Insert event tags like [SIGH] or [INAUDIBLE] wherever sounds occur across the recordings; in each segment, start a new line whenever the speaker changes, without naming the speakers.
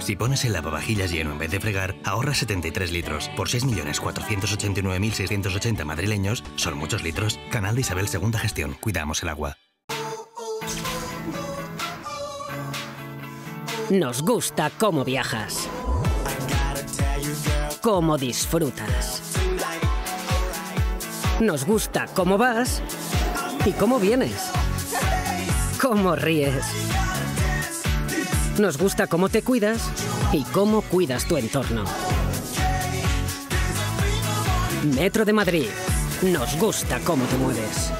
Si pones el lavavajillas lleno en vez de fregar, ahorras 73 litros. Por 6.489.680 madrileños, son muchos litros. Canal de Isabel segunda Gestión.
Cuidamos el agua. Nos gusta cómo viajas. Cómo disfrutas. Nos gusta cómo vas y cómo vienes. Cómo ríes nos gusta cómo te cuidas y cómo cuidas tu entorno. Metro de Madrid. Nos gusta cómo te mueves.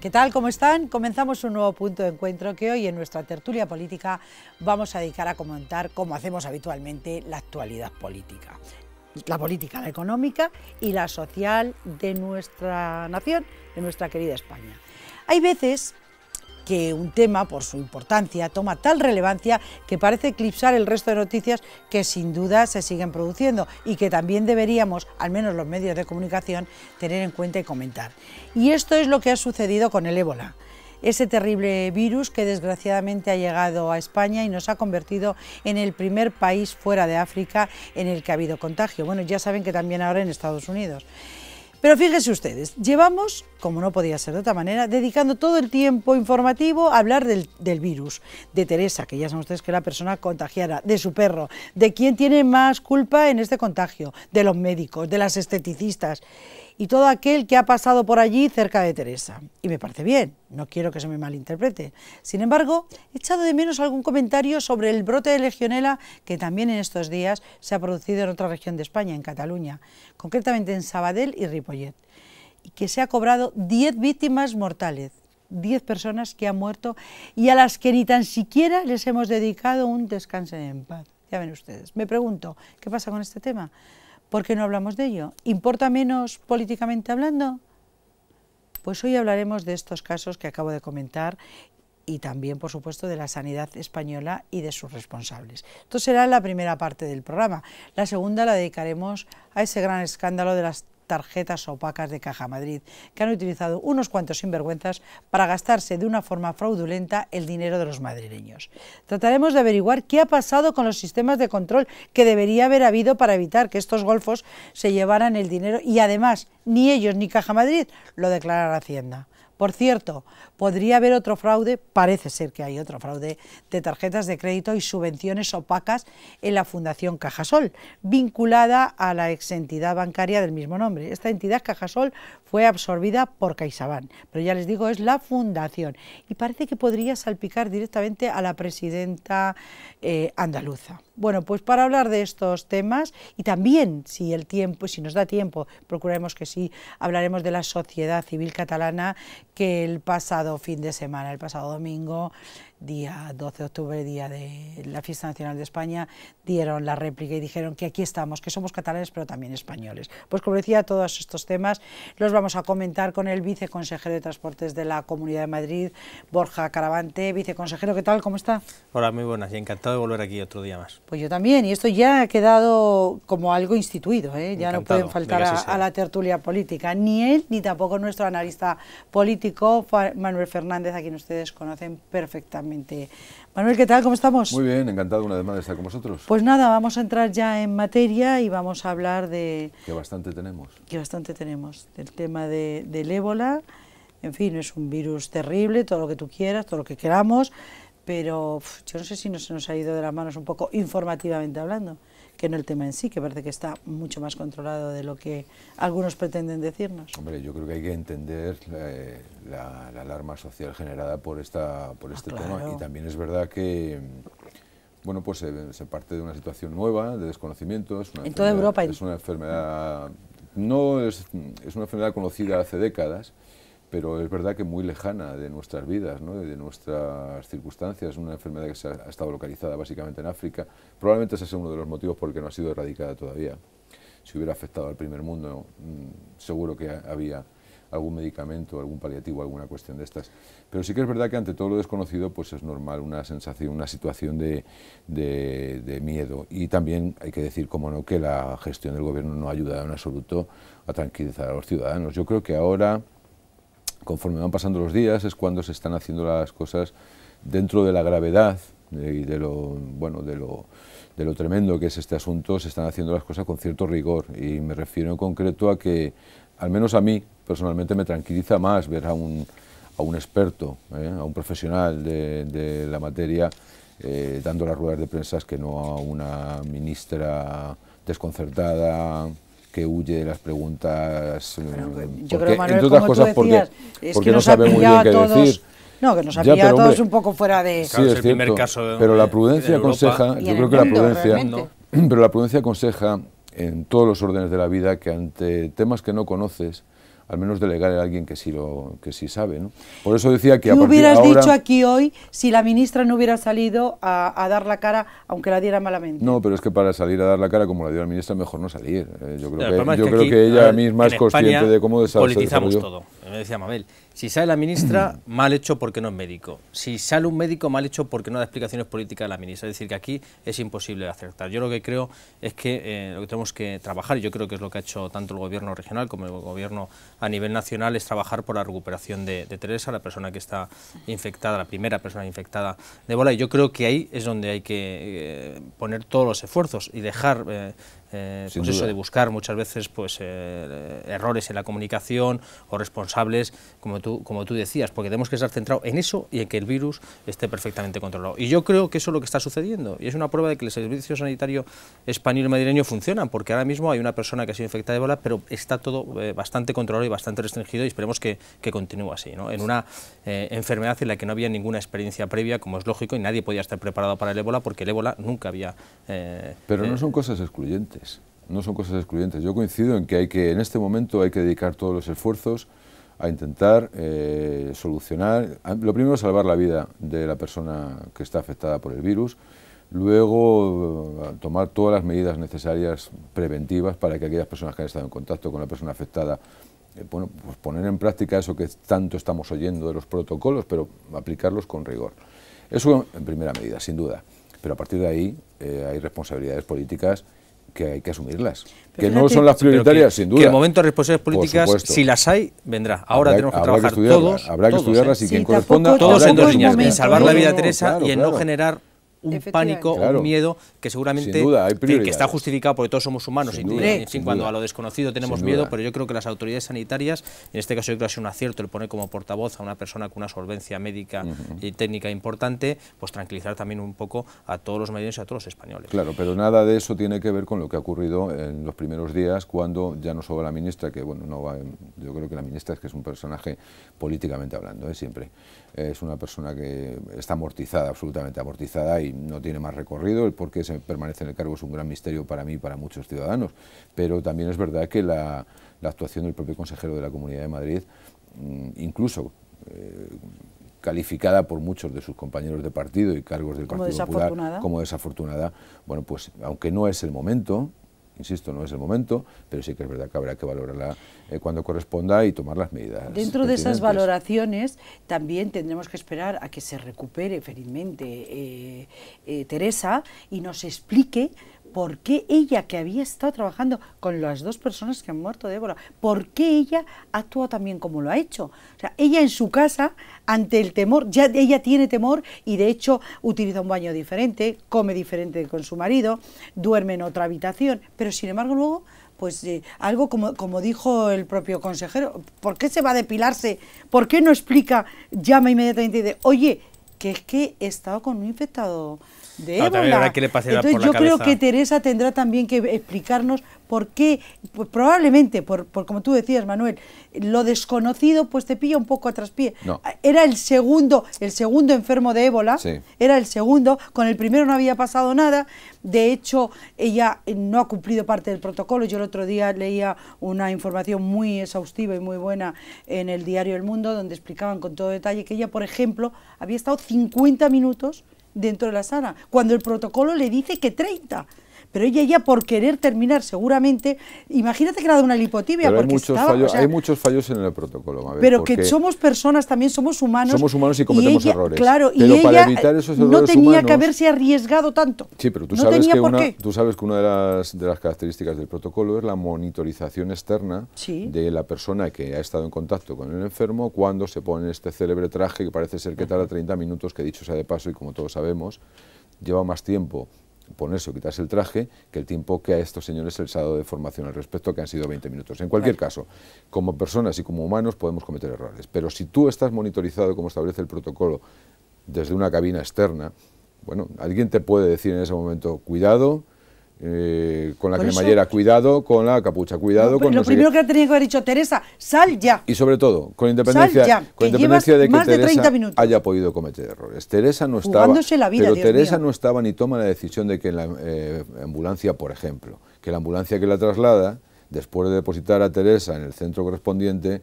¿Qué tal? ¿Cómo están? Comenzamos un nuevo punto de encuentro que hoy en nuestra tertulia política vamos a dedicar a comentar, cómo hacemos habitualmente, la actualidad política. La política, la económica y la social de nuestra nación, de nuestra querida España. Hay veces que un tema, por su importancia, toma tal relevancia que parece eclipsar el resto de noticias que sin duda se siguen produciendo y que también deberíamos, al menos los medios de comunicación, tener en cuenta y comentar. Y esto es lo que ha sucedido con el ébola ese terrible virus que desgraciadamente ha llegado a España y nos ha convertido en el primer país fuera de África en el que ha habido contagio. Bueno, ya saben que también ahora en Estados Unidos. Pero fíjense ustedes, llevamos, como no podía ser de otra manera, dedicando todo el tiempo informativo a hablar del, virus, de Teresa, que ya saben ustedes que es la persona contagiada, de su perro, de quién tiene más culpa en este contagio, de los médicos, de las esteticistas y todo aquel que ha pasado por allí cerca de Teresa. Y me parece bien, no quiero que se me malinterprete. Sin embargo, he echado de menos algún comentario sobre el brote de legionela que también en estos días se ha producido en otra región de España, en Cataluña, concretamente en Sabadell y Ripollet, y que se ha cobrado 10 víctimas mortales. 10 personas que han muerto y a las que ni tan siquiera les hemos dedicado un descanso en paz. Ya ven ustedes. Me pregunto, ¿qué pasa con este tema? ¿Por qué no hablamos de ello? ¿Importa menos políticamente hablando? Pues hoy hablaremos de estos casos que acabo de comentar y también, por supuesto, de la sanidad española y de sus responsables. Esto será la primera parte del programa. La segunda la dedicaremos a ese gran escándalo de las tarjetas opacas de Caja Madrid, que han utilizado unos cuantos sinvergüenzas para gastarse de una forma fraudulenta el dinero de los madrileños. Trataremos de averiguar qué ha pasado con los sistemas de control que debería haber habido para evitar que estos golfos se llevaran el dinero y además ni ellos ni Caja Madrid lo a Hacienda. Por cierto, ¿Podría haber otro fraude? Parece ser que hay otro fraude de tarjetas de crédito y subvenciones opacas en la Fundación Cajasol, vinculada a la exentidad bancaria del mismo nombre. Esta entidad Cajasol fue absorbida por CaixaBank, pero ya les digo, es la fundación y parece que podría salpicar directamente a la presidenta eh, andaluza. Bueno, pues para hablar de estos temas y también si el tiempo, si nos da tiempo, procuraremos que sí, hablaremos de la sociedad civil catalana que el pasado fin de semana, el pasado domingo, día 12 de octubre, día de la Fiesta Nacional de España, dieron la réplica y dijeron que aquí estamos, que somos catalanes pero también españoles. Pues como decía, todos estos temas los vamos a comentar con el viceconsejero de Transportes de la Comunidad de Madrid, Borja Caravante. Viceconsejero, ¿qué tal? ¿Cómo está?
Hola, muy buenas y encantado de volver aquí otro día más.
Pues yo también, y esto ya ha quedado como algo instituido, ¿eh? ya no pueden faltar a la tertulia política, ni él ni tampoco nuestro analista político, Manuel Fernández, a quien ustedes conocen perfectamente Manuel, ¿qué
tal? ¿Cómo estamos? Muy bien, encantado una vez más de estar con vosotros.
Pues nada, vamos a entrar ya en materia y vamos a hablar de...
Que bastante tenemos.
Que bastante tenemos, del tema del ébola. En fin, es un virus terrible, todo lo que tú quieras, todo lo que queramos, pero yo no sé si no se nos ha ido de las manos un poco informativamente hablando que en el tema en sí, que parece que está mucho más controlado de lo que algunos pretenden decirnos.
Hombre, yo creo que hay que entender eh, la, alarma social generada por, esta, por ah, este tema y también es verdad que bueno, pues eh, se, parte de una situación nueva, de desconocimiento. en toda Europa. Es una enfermedad, no es, es, una enfermedad conocida hace décadas, pero es verdad que muy lejana de nuestras vidas, ¿no? de nuestras circunstancias, una enfermedad que se ha, estado localizada básicamente en África, probablemente ese sea uno de los motivos por el que no ha sido erradicada todavía. Si hubiera afectado al primer mundo, mm, seguro que había algún medicamento, algún paliativo, alguna cuestión de estas. Pero sí que es verdad que ante todo lo desconocido, pues es normal una sensación, una situación de, miedo. Y también hay que decir, como no, que la gestión del gobierno no ha ayudado en absoluto a tranquilizar a los ciudadanos. Yo creo que ahora conforme van pasando los días es cuando se están haciendo las cosas dentro de la gravedad eh, y de lo, bueno, de lo, de lo tremendo que es este asunto, se están haciendo las cosas con cierto rigor y me refiero en concreto a que, al menos a mí personalmente me tranquiliza más ver a un, a un experto, eh, a un profesional de, la materia eh, dando las ruedas de prensa que no a una ministra desconcertada, que huye de las preguntas. Eh, pues, yo creo, entre otras cosas, tú decías, porque, no sabe muy bien qué decir. No, que nos ha pillado a todos un poco fuera de. sí, es, el cierto, primer caso pero la prudencia aconseja, yo creo que la prudencia. [CLEARS THROAT] pero la prudencia aconseja en todos los órdenes de la vida que ante temas que no conoces, al menos delegar a alguien que sí, lo, que sí sabe. ¿no? Por eso decía que a partir hubieras de ahora, dicho
aquí hoy si la ministra no hubiera salido a, dar la cara, aunque la diera malamente?
No, pero es que para salir a dar la cara como la dio la ministra, mejor no salir. Eh, yo creo, que, ella misma es consciente de cómo Politizamos todo,
me decía Mabel. Si sale la ministra, [CLEARS THROAT] mal hecho porque no es médico. Si sale un médico, mal hecho porque no da explicaciones políticas a la ministra. Es decir, que aquí es imposible acertar. Yo lo que creo es que eh, lo que tenemos que trabajar, y yo creo que es lo que ha hecho tanto el gobierno regional como el gobierno a nivel nacional es trabajar por la recuperación de, Teresa, la persona que está infectada, la primera persona infectada de bola. Y yo creo que ahí es donde hay que eh, poner todos los esfuerzos y dejar... Eh, eh, pues eso de buscar muchas veces pues eh, errores en la comunicación o responsables como tú como tú decías porque tenemos que estar centrados en eso y en que el virus esté perfectamente controlado y yo creo que eso es lo que está sucediendo y es una prueba de que el servicio sanitario español madrileño porque ahora mismo hay una persona que ha sido infectada de ébola pero está todo eh, bastante controlado y bastante restringido y esperemos que, que continúe así en una enfermedad en la que no había ninguna experiencia previa como es lógico y nadie podía estar preparado para el ébola porque el ébola nunca había pero no
son cosas excluyentes no son cosas excluyentes. Yo coincido en que, hay que en este momento hay que dedicar todos los esfuerzos a intentar eh, solucionar, lo primero salvar la vida de la persona que está afectada por el virus, luego eh, tomar todas las medidas necesarias preventivas para que aquellas personas que han estado en contacto con la persona afectada eh, bueno, pues poner en práctica eso que tanto estamos oyendo de los protocolos, pero aplicarlos con rigor. Eso en primera medida, sin duda. Pero a partir de ahí hay responsabilidades políticas que hay que asumirlas. que no son las prioritarias, sin duda. Que el momento de
responsabilidades políticas, si las hay, vendrá. Ahora tenemos que trabajar todos. Habrá que todos, ¿eh? estudiarlas y quien corresponda. Todos en dos líneas. En salvar la vida de Teresa y en no generar un pánico, un miedo que seguramente que, está justificado porque todos somos humanos y cuando a lo desconocido tenemos miedo, pero yo creo que las autoridades sanitarias, en este caso yo creo que ha sido un acierto el poner como portavoz a una persona con una solvencia médica y técnica importante, pues tranquilizar también un poco a todos los medios y a todos los españoles.
Claro, pero nada de eso tiene que ver con lo que ha ocurrido en los primeros días cuando ya no solo la ministra, que bueno, no va, yo creo que la ministra es que es un personaje políticamente hablando, ¿eh? siempre, es una persona que está amortizada, absolutamente amortizada y no tiene más recorrido, el por qué se permanece en el cargo es un gran misterio para mí y para muchos ciudadanos, pero también es verdad que la, actuación del propio consejero de la Comunidad de Madrid, mm, incluso... Eh, calificada por muchos de sus compañeros de partido y cargos del Partido Popular como desafortunada, bueno, pues aunque no es el momento, Insisto, no es el momento, pero sí que es verdad que habrá que valorarla eh, cuando corresponda y tomar las medidas. Dentro de esas
valoraciones también tendremos que esperar a que se recupere felizmente eh, eh, Teresa y nos explique ¿Por qué ella, que había estado trabajando con las dos personas que han muerto Débora, por qué ella ha actuado también como lo ha hecho? O sea, ella en su casa, ante el temor, ya ella tiene temor y de hecho utiliza un baño diferente, come diferente con su marido, duerme en otra habitación, pero sin embargo luego, pues eh, algo como, como dijo el propio consejero, ¿por qué se va a depilarse? ¿Por qué no explica, llama inmediatamente y dice, oye, que es que he estado con un infectado? yo creo que Teresa tendrá también que explicarnos por qué, pues, probablemente, por, como tú decías, Manuel, lo desconocido pues te pilla un poco a traspié. Era el segundo, el segundo enfermo de ébola, era el segundo, con el primero no había pasado nada, de hecho ella no ha cumplido parte del protocolo, yo el otro día leía una información muy exhaustiva y muy buena en el diario El Mundo, donde explicaban con todo detalle que ella, por ejemplo, había estado 50 minutos dentro de la sala, cuando el protocolo le dice que 30 pero ella ya por querer terminar seguramente, imagínate que ha dado una lipotibia hay muchos, fallos, hay
muchos fallos en el protocolo. pero que somos
personas también, somos humanos. Somos humanos y cometemos errores. Claro, y ella no tenía que haberse arriesgado tanto. Sí, pero tú, sabes, que una,
tú sabes que una de las, características del protocolo es la monitorización externa de la persona que ha estado en contacto con el enfermo cuando se pone este célebre traje que parece ser que tarda 30 minutos, que dicho sea de paso y como todos sabemos, lleva más tiempo ponerse o quitarse el traje que el tiempo que a estos señores se les ha dado de formación al respecto, que han sido 20 minutos. En cualquier caso, como personas y como humanos podemos cometer errores, pero si tú estás monitorizado como establece el protocolo desde una cabina externa, bueno, alguien te puede decir en ese momento, cuidado, eh, con la cremallera, cuidado, con la capucha, cuidado con... Lo primero
que tenía que haber dicho Teresa, sal ya.
Y sobre todo, con independencia, con independencia de que Teresa haya podido cometer errores. Teresa no estaba... pero Teresa no estaba ni toma la decisión de que la eh, ambulancia, por ejemplo, que la ambulancia que la traslada, después de depositar a Teresa en el centro correspondiente,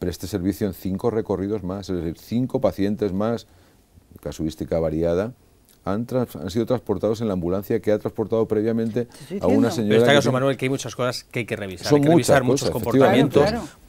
preste servicio en cinco recorridos más, es decir, cinco pacientes más, casuística variada, han, sido transportados en la ambulancia que ha transportado previamente a una señora... Pero está caso,
Manuel, que hay muchas cosas que hay que revisar. hay que revisar muchos comportamientos.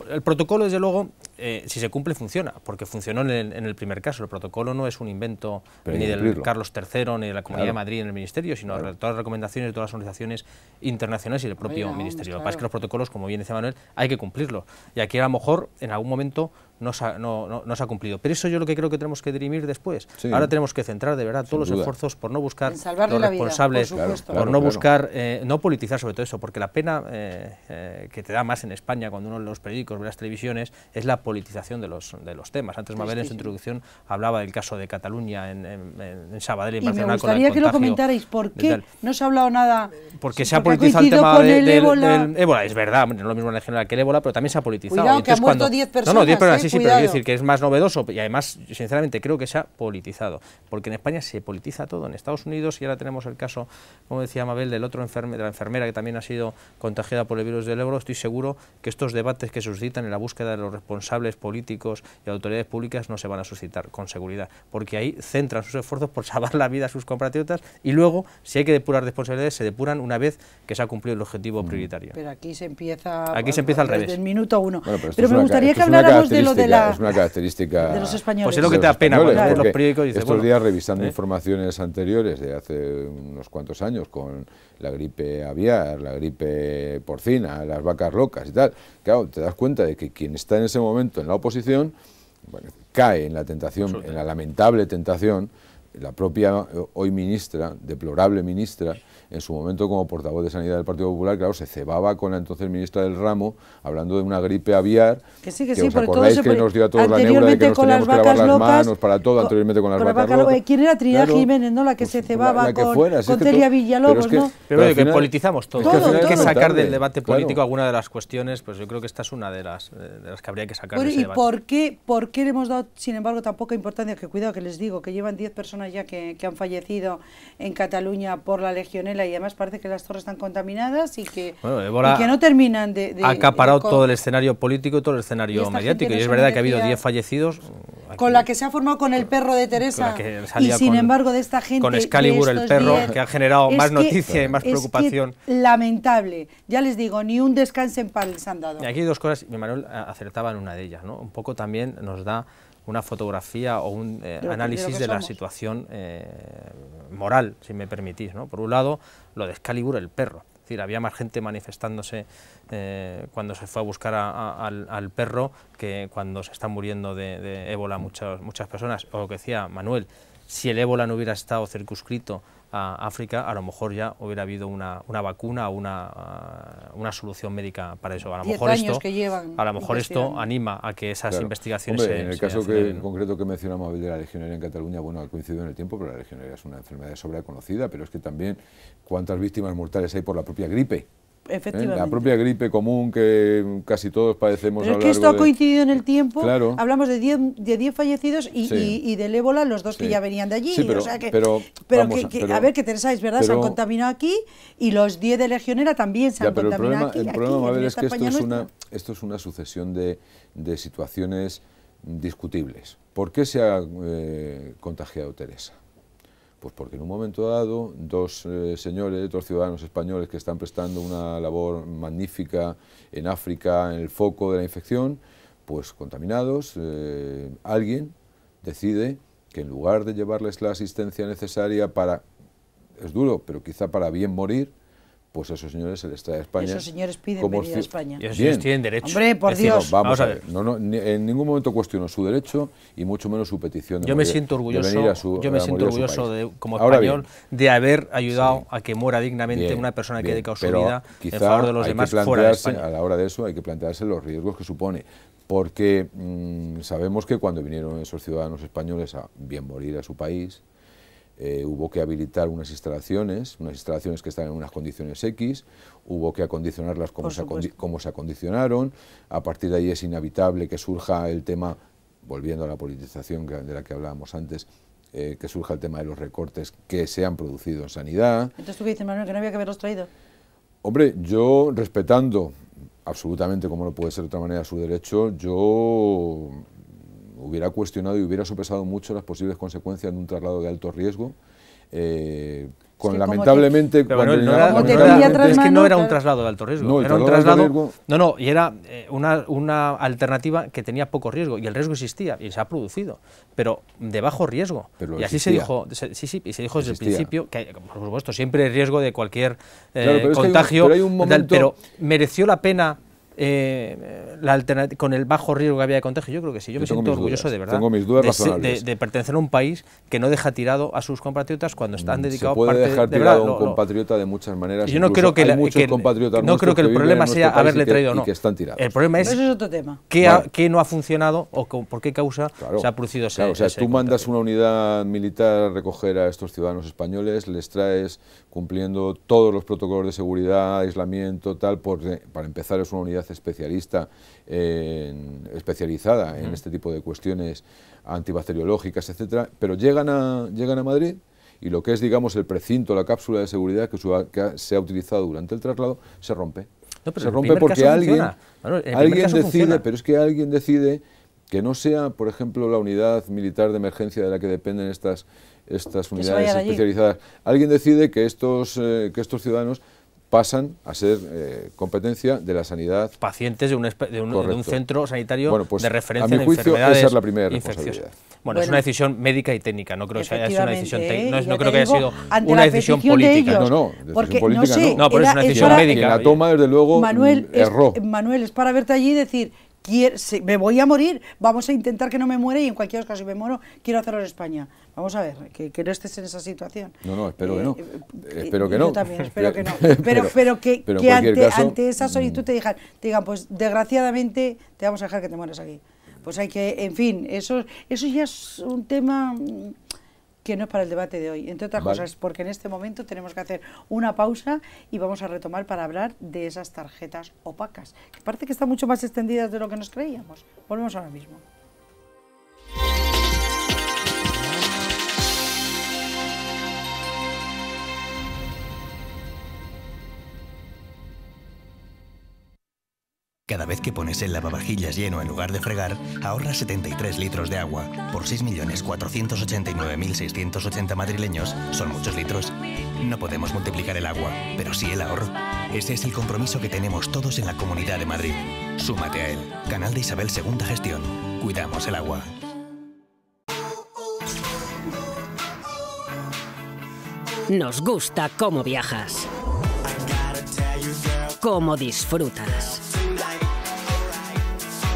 El protocolo, desde luego, eh, si se cumple, funciona, porque funcionó en el, primer caso. El protocolo no es un invento ni del Carlos III, ni de la Comunidad de Madrid en el Ministerio, sino de todas las recomendaciones de todas las organizaciones internacionales y del propio Ministerio. Lo que pasa es que los protocolos, como bien dice Manuel, hay que cumplirlos. Y aquí, a lo mejor, en algún momento no se, ha, no, se, ha, cumplido. Pero eso yo lo que creo que tenemos que dirimir después. Ahora tenemos que centrar de verdad todos los esfuerzos por no buscar los responsables, por, no buscar, eh, no politizar sobre todo eso, porque la pena eh, eh, que te da más en España cuando uno en los periódicos ve las televisiones es la politización de los, de los temas. Antes Mabel en su introducción hablaba del caso de Cataluña en, en, Sabadell y en Barcelona. Me gustaría que lo comentarais, ¿por qué
no se ha hablado nada?
Porque se ha politizado el tema del ébola. Es verdad, no es lo mismo en general que el ébola, pero también se ha politizado. Cuidado, que han muerto 10 personas. no, 10 personas sí, sí, pero quiero decir que es más novedoso y además, sinceramente, creo que se ha politizado, porque en España se politiza todo. En Estados Unidos, y ahora tenemos el caso, como decía Mabel, del otro enferme, de la enfermera que también ha sido contagiada por el virus del euro, estoy seguro que estos debates que suscitan en la búsqueda de los responsables políticos y autoridades públicas no se van a suscitar, con seguridad, porque ahí centran sus esfuerzos por salvar la vida a sus compatriotas y luego, si hay que depurar responsabilidades, se depuran una vez que se ha cumplido el objetivo mm. prioritario.
Pero aquí se empieza... Aquí se empieza al revés. minuto uno. pero, me gustaría que habláramos de lo es una característica... De los españoles. Pues lo que
te Estos días revisando ¿eh? informaciones anteriores de hace unos cuantos años con la gripe aviar, la gripe porcina, las vacas locas y tal, claro, te das cuenta de que quien está en ese momento en la oposición cae en la tentación, en la lamentable tentación, la propia hoy ministra, deplorable ministra, en su momento como portavoz de Sanidad del Partido Popular, claro, se cebaba con la entonces ministra del ramo, hablando de una gripe aviar,
que, sí, que, sí, os acordáis que nos dio a todos la neura de que nos teníamos que lavar las manos
para
todo, anteriormente con las manos vacas, locas.
¿Quién era Trinidad Jiménez, no? La que pues se cebaba con, fuera, Villalobos, ¿no?
Pero que politizamos todo. Hay que sacar del debate político alguna de las cuestiones, pues yo creo que esta es una de las eh, que habría que sacar ¿Y por
qué, por qué le hemos dado, sin embargo, tan poca importancia? Que cuidado que les digo, que llevan 10 personas ya que han fallecido en Cataluña por la legionera y además parece que las torres están contaminadas y que,
que no
terminan de... ha acaparado todo el
escenario político y todo el escenario mediático y es verdad que ha habido 10 fallecidos.
Uh, con la que se ha formado con el perro de Teresa y sin embargo de esta gente... Con Excalibur el perro que ha generado más noticia y más preocupación. lamentable, ya les digo, ni un descanso en paz les han dado. Y
aquí hay dos cosas, mi Manuel eh, acertaba en una de ellas, ¿no? Un poco también nos da una fotografía o un eh, análisis de la situación eh, moral, si me permitís. ¿no? Por un lado, lo de el perro. Es decir, había más gente manifestándose eh, cuando se fue a buscar al, perro que cuando se están muriendo de, ébola muchas, muchas personas. O lo que decía Manuel, si el ébola no hubiera estado circunscrito a África, a lo mejor ya hubiera habido una, vacuna o ah, una, solución médica para eso. A lo mejor esto, a lo mejor esto anima a que esas investigaciones En el caso que, en
concreto que mencionamos de la legionaria en Cataluña, bueno, ha coincidido en el tiempo, pero la legionaria es una enfermedad sobreconocida, pero es que también cuántas víctimas mortales hay por la propia gripe.
La propia
gripe común que casi todos padecemos. a es que esto ha coincidido
en el tiempo. Hablamos de 10 de diez fallecidos y, del ébola, los dos que ya venían de allí. pero, a, ver, que Teresa, es verdad, se han contaminado aquí y los 10 de legionera también se han contaminado el problema, El problema, es que esto es, una,
esto es una sucesión de, situaciones discutibles. ¿Por qué se ha eh, contagiado Teresa? Pues porque en un momento dado, dos eh, señores, dos ciudadanos españoles que están prestando una labor magnífica en África, en el foco de la infección, pues contaminados, eh, alguien decide que en lugar de llevarles la asistencia necesaria para, es duro, pero quizá para bien morir, pues esos señores se les trae España. esos señores piden como venir a España. Y esos señores tienen derecho. Hombre, por Dios. Vamos, a ver. No, no, en ningún momento cuestiono su derecho y mucho menos su petición. De yo me siento orgulloso, yo me siento orgulloso de, como español
de haber ayudado a que muera dignamente una persona que ha su vida en favor de los demás fuera de España.
A la hora de eso hay que plantearse los riesgos que supone porque mm, sabemos que cuando vinieron esos ciudadanos españoles a bien morir a su país, eh, hubo que habilitar unas instalaciones, unas instalaciones que están en unas condiciones X, hubo que acondicionarlas como, se, como se acondicionaron, a partir de ahí es inevitable que surja el tema, volviendo a la politización de la que hablábamos antes, eh, que surja el tema de los recortes que se han producido en sanidad.
Entonces tú qué dices, Manuel, que no había que haberlos traído.
Hombre, yo respetando absolutamente, como no puede ser de otra manera, su derecho, yo hubiera cuestionado y hubiera sopesado mucho las posibles consecuencias de un traslado de alto riesgo. Eh, con lamentablemente cuando no, era, es
que no era un traslado de alto riesgo era un traslado no no y era eh, una, una alternativa que tenía poco riesgo y el riesgo existía y se ha producido pero de bajo riesgo y así se dijo y se dijo desde el principio que por supuesto siempre hay riesgo de cualquier eh, contagio pero mereció la pena eh, la con el bajo riesgo que había de contagio? Yo creo que sí. Yo, me siento orgulloso de verdad tengo mis dudas de, de, pertenecer a un país que no deja tirado a sus compatriotas cuando mm, están dedicados a parte dejar tirado un
compatriota de muchas maneras. Yo no creo que, no creo que el problema sea haberle traído o no. Que El problema
es, es Qué, no ha funcionado o por qué causa se ha producido ese. o sea, tú mandas
una unidad militar a recoger a estos ciudadanos españoles, les traes cumpliendo todos los protocolos de seguridad, aislamiento, tal, porque eh, para empezar es una unidad especialista especializada en este tipo de cuestiones antibacteriológicas, etcétera, pero llegan a, llegan a Madrid y lo que es, digamos, el precinto, la cápsula de seguridad que, se ha utilizado durante el traslado, se rompe. se rompe porque alguien, alguien decide, pero es que alguien decide que no sea, por ejemplo, la unidad militar de emergencia de la que dependen estas, estas unidades especializadas. Alguien decide que estos, eh, que estos ciudadanos pasan a ser eh, competencia de la sanidad.
Pacientes de un, de un, centro sanitario pues, de referencia a mi juicio, en enfermedades esa es la primera responsabilidad. Bueno, es una decisión médica y técnica, no creo, que haya, sido una decisión, eh, no, no creo que haya sido una decisión política. no, no, porque no, no. pero es una decisión médica. la toma, desde luego, mm, erró.
Manuel, es para verte allí y decir me voy a morir, vamos a intentar que no me muere y en cualquier caso, si me muero, quiero hacerlo en España. Vamos a ver, que, no estés en esa situación. No, no, espero eh, que no. Eh, eh, espero que no. Yo también espero que no. [LAUGHS] Pero, pero, que, ante, esa solicitud te mm. digan, digan, pues desgraciadamente te vamos a dejar que te mueras aquí. Pues hay que, en fin, eso, eso ya es un tema... Mm, que no es para el debate de hoy, entre otras cosas, porque en este momento tenemos que hacer una pausa y vamos a retomar para hablar de esas tarjetas opacas, que parece que están mucho más extendidas de lo que nos creíamos. Volvemos ahora mismo.
Cada vez que pones el lavavajillas lleno en lugar de fregar, ahorras 73 litros de agua. Por 6.489.680 madrileños, son muchos litros. No podemos multiplicar el agua, pero sí el ahorro. Ese es el compromiso que tenemos todos en la Comunidad de Madrid. Súmate a él. Canal de Isabel Segunda Gestión. Cuidamos el agua.
Nos gusta cómo viajas.
Cómo disfrutas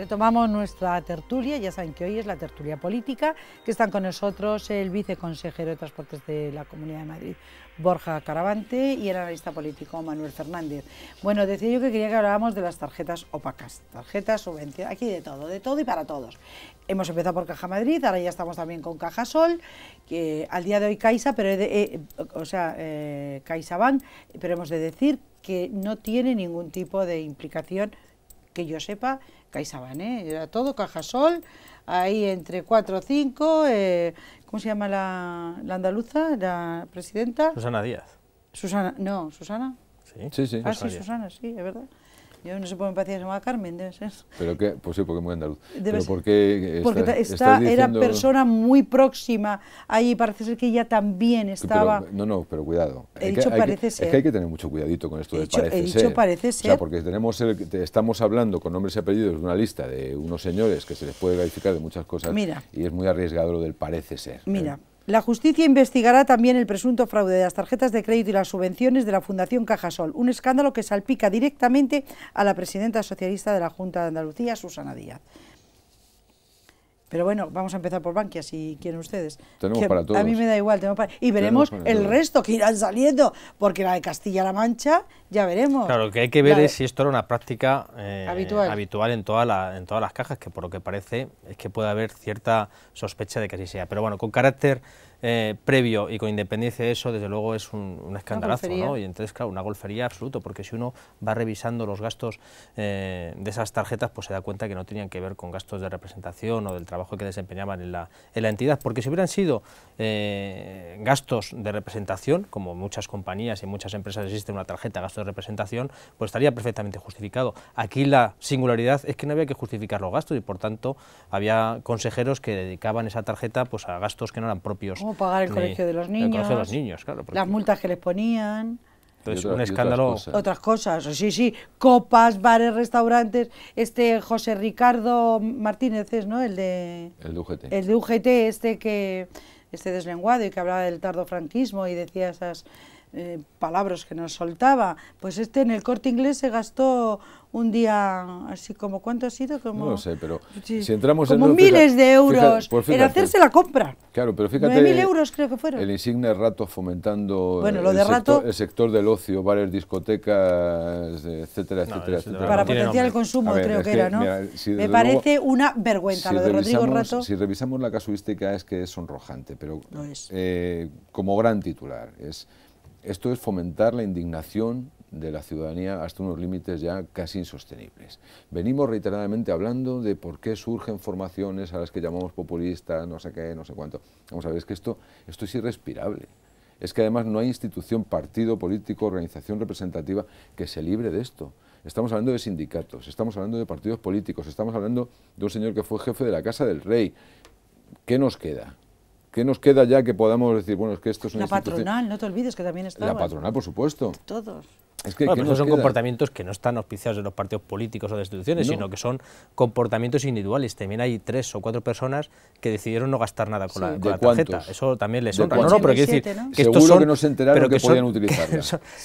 Retomamos nuestra tertulia, ya saben que hoy es la tertulia política, que están con nosotros el viceconsejero de Transportes de la Comunidad de Madrid, Borja Caravante, y el analista político Manuel Fernández. Bueno, decía yo que quería que habláramos de las tarjetas opacas, tarjetas subvenciones, aquí de todo, de todo y para todos. Hemos empezado por Caja Madrid, ahora ya estamos también con Caja Sol, que al día de hoy Caixa, pero eh, o sea, eh, CaixaBank, pero hemos de decir que no tiene ningún tipo de implicación que yo sepa, CaixaBank, ¿eh? era todo Cajasol, ahí entre cuatro o cinco eh, ¿cómo se llama la, andaluza, la presidenta? Susana Díaz. Susana, no, Susana.
Sí, sí, sí. Ah, sí, Susana,
sí, es verdad. Yo no sé por qué me parecía que Carmen, debe ser.
¿Pero qué? Pues sí, porque es muy andaluz. Debe ¿Pero por qué eh, porque está, era persona
muy próxima ahí, parece ser que ella también estaba...
no, no, pero cuidado. He parece ser. Es que hay que tener mucho cuidadito con esto del de parece he dicho ser. parece ser. O sea, porque tenemos estamos hablando con nombres y apellidos de una lista de unos señores que se les puede verificar de muchas cosas Mira. y es muy arriesgado lo del parece ser. ¿eh?
Mira, la justicia investigará también el presunto fraude de las tarjetas de crédito y las subvenciones de la Fundación Cajasol, un escándalo que salpica directamente a la presidenta socialista de la Junta de Andalucía, Susana Díaz. Pero bueno, vamos a empezar por Bankia, si quieren ustedes.
Tenemos para todos. A mí me
da igual. para... Y veremos el resto que irán saliendo, porque la de Castilla-La Mancha ya veremos. Claro, lo que hay que ver es
si esto era una práctica eh, habitual, en, toda la, en todas las cajas, que por lo que parece es que puede haber cierta sospecha de que así sea. Pero bueno, con carácter eh, previo y con independencia de eso, desde luego es un, escandalazo, ¿no? Y entonces, claro, una golfería absoluto, porque si uno va revisando los gastos eh, de esas tarjetas, pues se da cuenta que no tenían que ver con gastos de representación o del trabajo que desempeñaban en la, en la entidad, porque si hubieran sido gastos de representación, como muchas compañías y muchas empresas existen una tarjeta, gastos representación, pues estaría perfectamente justificado. Aquí la singularidad es que no había que justificar los gastos y por tanto había consejeros que dedicaban esa tarjeta pues a gastos que no eran propios. Como pagar el colegio de los niños. Las
multas que les ponían.
un escándalo. Otras
cosas. sí, sí. Copas, bares, restaurantes. Este José Ricardo Martínez es, ¿no? El de.
El de UGT. El
de UGT, este que. Este deslenguado y que hablaba del tardo franquismo y decía esas eh, palabras que nos soltaba. Pues este en el corte inglés se gastó un día, así como, ¿cuánto ha sido? Como, no
sé, pero miles de euros en hacerse la compra. Claro, pero fíjate... euros creo que fueron. El insigne rato fomentando el, sector, el sector del ocio, varias discotecas, eh, etcétera, etcétera, etcétera. Para potenciar el consumo, creo que, era, ¿no? Me parece una vergüenza si lo de Rodrigo Rato. Si revisamos la casuística es que es sonrojante, pero eh, como gran titular es esto es fomentar la indignación de la ciudadanía hasta unos límites ya casi insostenibles. Venimos reiteradamente hablando de por qué surgen formaciones a las que llamamos populistas, no sé qué, no sé cuánto. Vamos a ver, es que esto, esto es irrespirable. Es que además no hay institución, partido político, organización representativa que se libre de esto. Estamos hablando de sindicatos, estamos hablando de partidos políticos, estamos hablando de un señor que fue jefe de la Casa del Rey. ¿Qué nos queda? ¿Qué nos queda ya que podamos decir, bueno, es que esto es una La patronal,
no te olvides que también está. La patronal,
por supuesto. Todos.
Es que, bueno, son comportamientos que no están auspiciados de los partidos políticos o de instituciones, sino que son comportamientos individuales. También hay tres o cuatro personas que decidieron no gastar nada con, la, tarjeta. Eso también les honra. No, no, pero quiero decir que estos que no se enteraron de que podían utilizarla.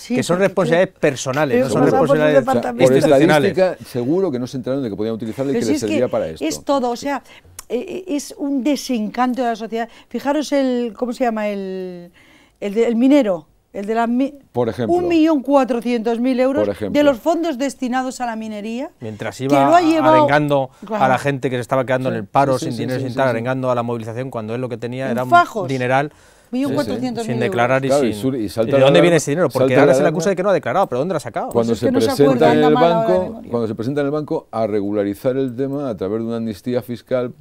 Que son, [LAUGHS] responsabilidades personales, no son responsabilidades
por seguro que no se enteraron de que podían utilizarla y que les servía para esto. Es
todo, o sea, eh, eh, es un desencanto de la sociedad. Fijaros el, ¿cómo se llama? El, el, el minero. El de las por ejemplo, 1.400.000 euros de los fondos destinados a la minería. Mientras iba llevado, arengando a la
gente que se estaba quedando en el paro sin dinero, sin tal, arengando a la movilización, cuando él lo que tenía era un dineral. 1.400.000 Sin declarar y, sin, y, ¿De dónde viene ese dinero? Porque ahora se le acusa de que no ha declarado, pero ¿dónde lo ha sacado? Cuando, pues se, presenta en el
banco, cuando se presenta en el banco a regularizar el tema a través de una amnistía fiscal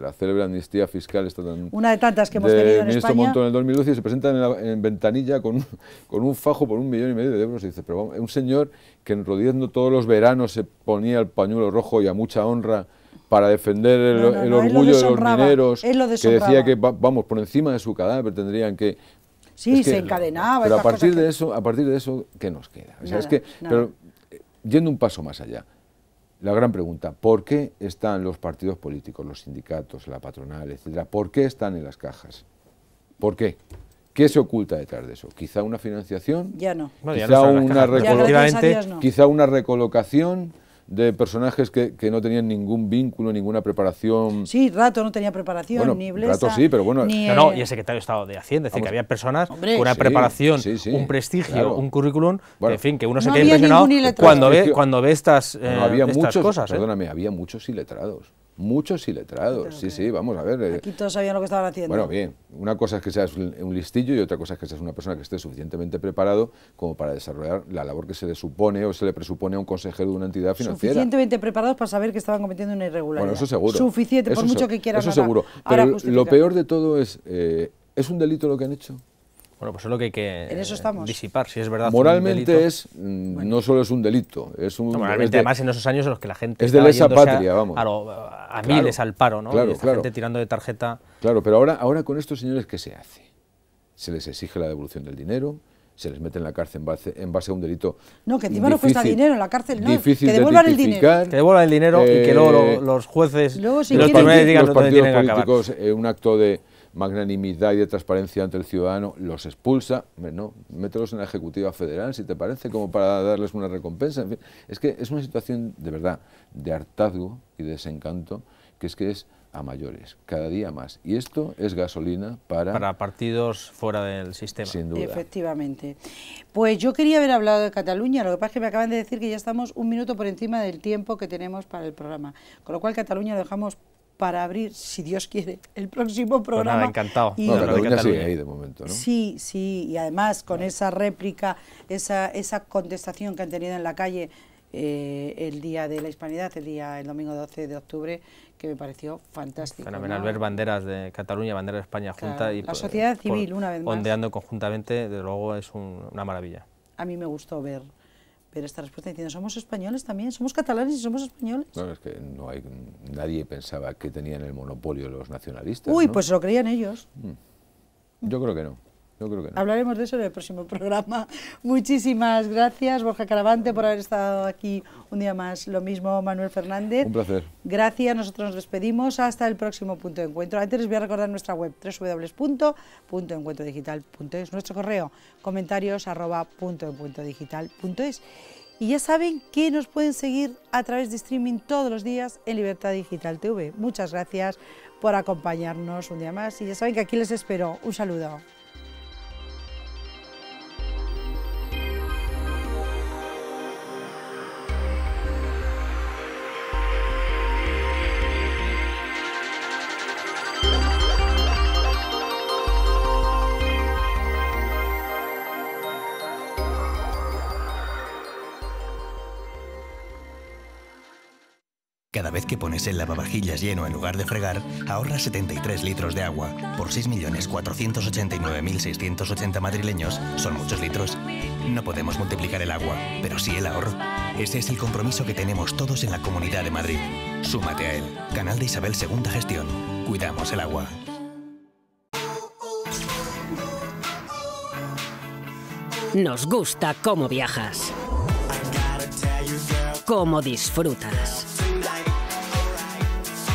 la célebre amnistía fiscal está tan, Una de
tantas que hemos tenido en ministro Montón en
el 2012 y se presenta en, la, ventanilla con, con, un fajo por un millón y medio de euros y dice, pero vamos, un señor que en todos los veranos se ponía el pañuelo rojo y a mucha honra para defender el, orgullo de los mineros, que decía que, vamos, por encima de su cadáver tendrían que... Sí, se encadenaba. Pero a partir, de eso, a partir de eso, ¿qué nos queda? es que, pero, yendo un paso más allá, la gran pregunta, ¿por qué están los partidos políticos, los sindicatos, la patronal, etcétera? ¿Por qué están en las cajas? ¿Por qué? ¿Qué se oculta detrás de eso? ¿Quizá una financiación? Ya no. quizá una recolocación de personajes que, que, no tenían ningún vínculo, ninguna preparación.
Sí, Rato no tenía preparación, ni Blesa. Rato sí, pero bueno. Ni, no, no, eh, y
el secretario de Estado de Hacienda, decir, que había personas una preparación, un prestigio, un currículum, en fin, que uno se queda impresionado cuando
ve, cuando ve estas, eh, estas cosas. ¿eh? Perdóname, había muchos iletrados. Muchos iletrados, sí, sí, vamos a ver. Eh. Aquí
todos sabían lo que estaban haciendo. Bueno, bien,
una cosa es que seas un listillo y otra cosa es que seas una persona que esté suficientemente preparado como para desarrollar la labor que se le supone o se le presupone a un consejero de una entidad financiera. Suficientemente
preparados para saber que estaban cometiendo una irregularidad. Bueno, eso seguro. Suficiente, por mucho que quieran. Eso seguro. Pero lo peor
de todo es, eh, ¿es un delito lo que han hecho?
Bueno, pues es lo que hay que disipar, si es verdad. Moralmente es,
mm, no solo es un delito, es un... moralmente además en
esos años en los que la gente... Es de lesa patria, vamos. A, miles al paro, ¿no? y esta gente tirando de tarjeta...
Claro, pero ahora, ahora con estos señores, ¿qué se hace? Se les exige la devolución del dinero, se les mete en la cárcel en base, en base a un delito. No, que encima no cuesta dinero en la cárcel, no. Difícil que devuelvan el dinero. Que devuelvan el dinero y que luego eh,
los jueces
luego, si los, quieren, los, partidos, digan los partidos políticos,
eh, un acto de, magnanimidad y de transparencia ante el ciudadano, los expulsa, ¿no? mételos en la Ejecutiva Federal, si te parece, como para darles una recompensa. En fin, es que es una situación de verdad, de hartazgo y desencanto, que es que es a mayores, cada día más. Y esto es gasolina para... Para
partidos fuera del sistema. Sin duda.
Efectivamente. Pues yo quería haber hablado de Cataluña, lo que pasa es que me acaban de decir que ya estamos un minuto por encima del tiempo que tenemos para el programa. Con lo cual Cataluña lo dejamos para abrir, si Dios quiere, el próximo pues programa. Me ha encantado.
sigue ahí de momento, Sí,
sí, y además con esa réplica, esa, esa contestación que han tenido en la calle eh, el día de la hispanidad, el día el domingo 12 de octubre, que me pareció fantástico. Fenomenal ver
banderas de Cataluña, banderas de España juntas y la sociedad civil una vez ondeando conjuntamente, desde luego es una maravilla.
A mí me gustó ver pero esta respuesta diciendo, somos españoles también, somos catalanes y somos españoles.
No, es que hay, nadie pensaba que tenían
el monopolio los nacionalistas. Uy, pues lo
creían ellos.
Mm. Yo creo que no.
Hablaremos de eso en el próximo programa. [LAUGHS] Muchísimas gracias, Borja Caravante, por haber estado aquí un día más. Lo mismo, Manuel Fernández. Un placer. Gracias, nosotros nos despedimos. Hasta el próximo punto de encuentro. Antes les voy a recordar nuestra web, www.encuentrodigital.es, nuestro correo, comentarios arroba punto .es. Y ya saben que nos pueden seguir a través de streaming todos los días en Libertad Digital TV. Muchas gracias por acompañarnos un día más y ya saben que aquí les espero. Un saludo.
Cada vez que pones el lavavajillas lleno en lugar de fregar, ahorras 73 litros de agua. Por 6.489.680 madrileños, son muchos litros. No podemos multiplicar el agua, pero sí el ahorro. Ese es el compromiso que tenemos todos en la Comunidad de Madrid. Súmate a él. Canal de Isabel Segunda Gestión. Cuidamos el agua.
Nos gusta cómo viajas. Cómo disfrutas